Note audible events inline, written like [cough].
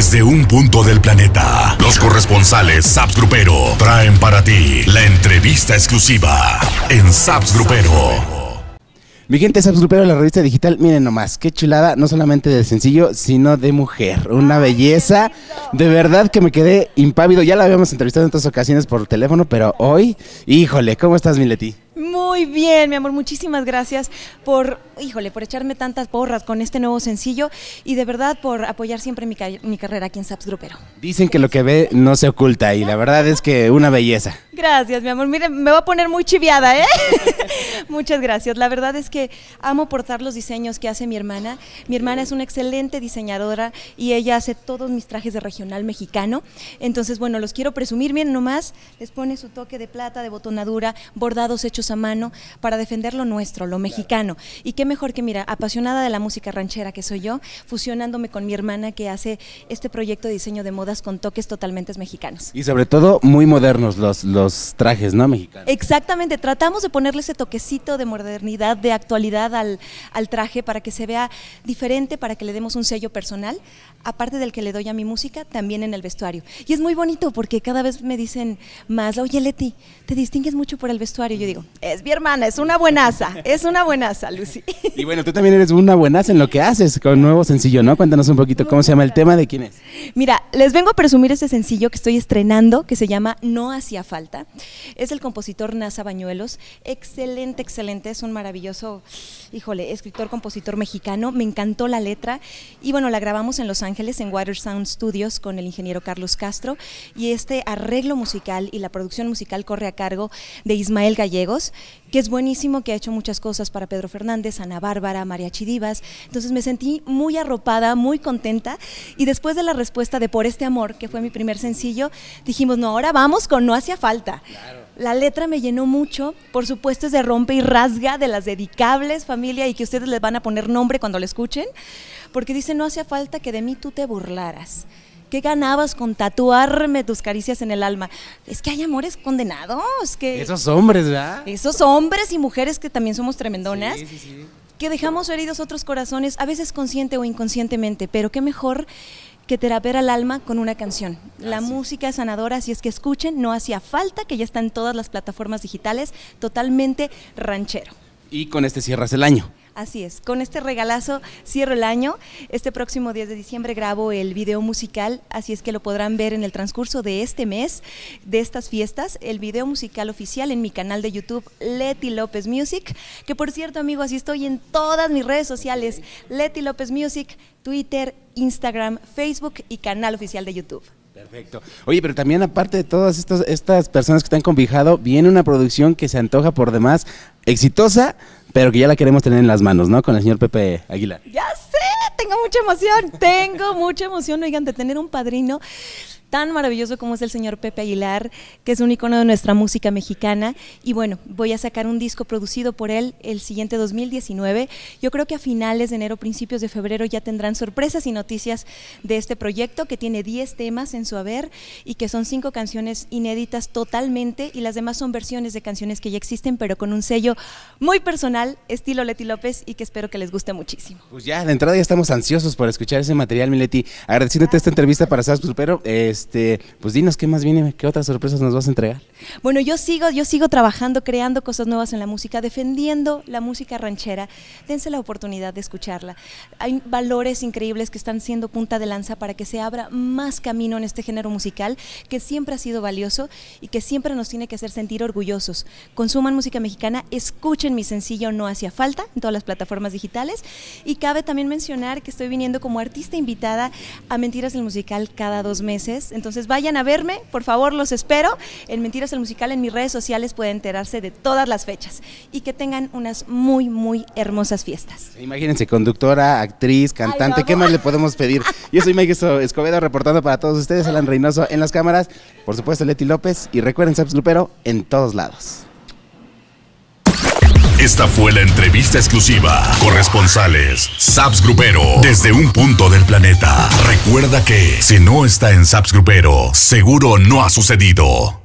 desde un punto del planeta. Los corresponsales SAPS Grupero traen para ti la entrevista exclusiva en SAPS Grupero. Mi gente Saps Grupero la revista digital, miren nomás, qué chulada, no solamente de sencillo, sino de mujer. Una belleza, de verdad que me quedé impávido. Ya la habíamos entrevistado en otras ocasiones por teléfono, pero hoy, híjole, ¿cómo estás, Mileti? Muy bien, mi amor, muchísimas gracias por, híjole, por echarme tantas porras con este nuevo sencillo y de verdad por apoyar siempre mi, carrera aquí en Saps Grupero. Dicen que lo que ve no se oculta y la verdad es que una belleza. Gracias, mi amor. Miren, me voy a poner muy chiviada, ¿eh? [laughs] Muchas gracias. La verdad es que amo portar los diseños que hace mi hermana. Mi hermana es una excelente diseñadora y ella hace todos mis trajes de regional mexicano. Entonces, bueno, los quiero presumir. bien nomás, les pone su toque de plata, de botonadura, bordados hechos a mano para defender lo nuestro, lo mexicano. Y qué mejor que, mira, apasionada de la música ranchera que soy yo, fusionándome con mi hermana que hace este proyecto de diseño de modas con toques totalmente mexicanos. Y sobre todo muy modernos los, los trajes, ¿no? Mexicanos. Exactamente, tratamos de ponerle ese toquecito de modernidad, de actualidad al, al traje para que se vea diferente, para que le demos un sello personal, aparte del que le doy a mi música, también en el vestuario. Y es muy bonito porque cada vez me dicen más, oye Leti, te distingues mucho por el vestuario. Yo digo, es mi hermana, es una buenaza, es una buenaza, Lucy. [laughs] Y bueno, tú también eres una buenaza en lo que haces con nuevo sencillo, ¿no? Cuéntanos un poquito cómo se llama el tema, de quién es. Mira, les vengo a presumir este sencillo que estoy estrenando, que se llama No hacía falta. Es el compositor Nasa Bañuelos, excelente, excelente, es un maravilloso híjole, escritor, compositor mexicano, me encantó la letra y bueno, la grabamos en Los Ángeles, en Water Sound Studios, con el ingeniero Carlos Castro y este arreglo musical y la producción musical corre a cargo de Ismael Gallegos, que es buenísimo, que ha hecho muchas cosas para Pedro Fernández, Ana Bárbara, María Chidivas, entonces me sentí muy arropada, muy contenta y después de la respuesta de Por este amor, que fue mi primer sencillo, dijimos, no, ahora vamos con No hacía falta. Claro. La letra me llenó mucho, por supuesto es de rompe y rasga, de las dedicables, familia, y que ustedes les van a poner nombre cuando lo escuchen, porque dice, no hacía falta que de mí tú te burlaras. ¿Qué ganabas con tatuarme tus caricias en el alma? Es que hay amores condenados. Que esos hombres, ¿verdad? Esos hombres y mujeres que también somos tremendonas. Que dejamos heridos otros corazones, a veces consciente o inconscientemente, pero qué mejor que terapera el alma con una canción. La música música sanadora, si es que escuchen, no hacía falta, que ya está en todas las plataformas digitales, totalmente ranchero. Y con este cierras el año. Así es, con este regalazo cierro el año. Este próximo 10 de diciembre grabo el video musical, así es que lo podrán ver en el transcurso de este mes, de estas fiestas, el video musical oficial en mi canal de YouTube, Leti López Music, que por cierto amigos, así estoy en todas mis redes sociales, Leti López Music, Twitter, Instagram, Facebook y canal oficial de YouTube. Perfecto. Oye, pero también aparte de todas estas, estas personas que están con viene una producción que se antoja por demás exitosa, pero que ya la queremos tener en las manos, ¿no? Con el señor Pepe Aguilar. Ya sé, tengo mucha emoción, tengo mucha emoción, oigan, de tener un padrino tan maravilloso como es el señor Pepe Aguilar, que es un icono de nuestra música mexicana. Y bueno, voy a sacar un disco producido por él el siguiente 2019. Yo creo que a finales de enero, principios de febrero ya tendrán sorpresas y noticias de este proyecto que tiene 10 temas en su haber y que son cinco canciones inéditas totalmente y las demás son versiones de canciones que ya existen, pero con un sello muy personal, estilo Leti López y que espero que les guste muchísimo. Pues ya, de entrada ya estamos ansiosos por escuchar ese material, Mileti. Agradeciéndote esta entrevista para Saskus, pero... Eh, este, pues dinos qué más viene, qué otras sorpresas nos vas a entregar. Bueno, yo sigo, yo sigo trabajando, creando cosas nuevas en la música, defendiendo la música ranchera. Dense la oportunidad de escucharla. Hay valores increíbles que están siendo punta de lanza para que se abra más camino en este género musical que siempre ha sido valioso y que siempre nos tiene que hacer sentir orgullosos. Consuman música mexicana, escuchen mi sencillo No hacía falta en todas las plataformas digitales y cabe también mencionar que estoy viniendo como artista invitada a Mentiras del Musical cada dos meses entonces vayan a verme, por favor, los espero. En Mentiras el Musical en mis redes sociales pueden enterarse de todas las fechas. Y que tengan unas muy, muy hermosas fiestas. Imagínense, conductora, actriz, cantante, ¿qué más le podemos pedir? Yo soy Mike Escobedo reportando para todos ustedes, Alan Reynoso en las cámaras, por supuesto Leti López y recuerden Saps Lupero en todos lados. Esta fue la entrevista exclusiva. Corresponsales, SAPS Grupero, desde un punto del planeta. Recuerda que si no está en SAPS Grupero, seguro no ha sucedido.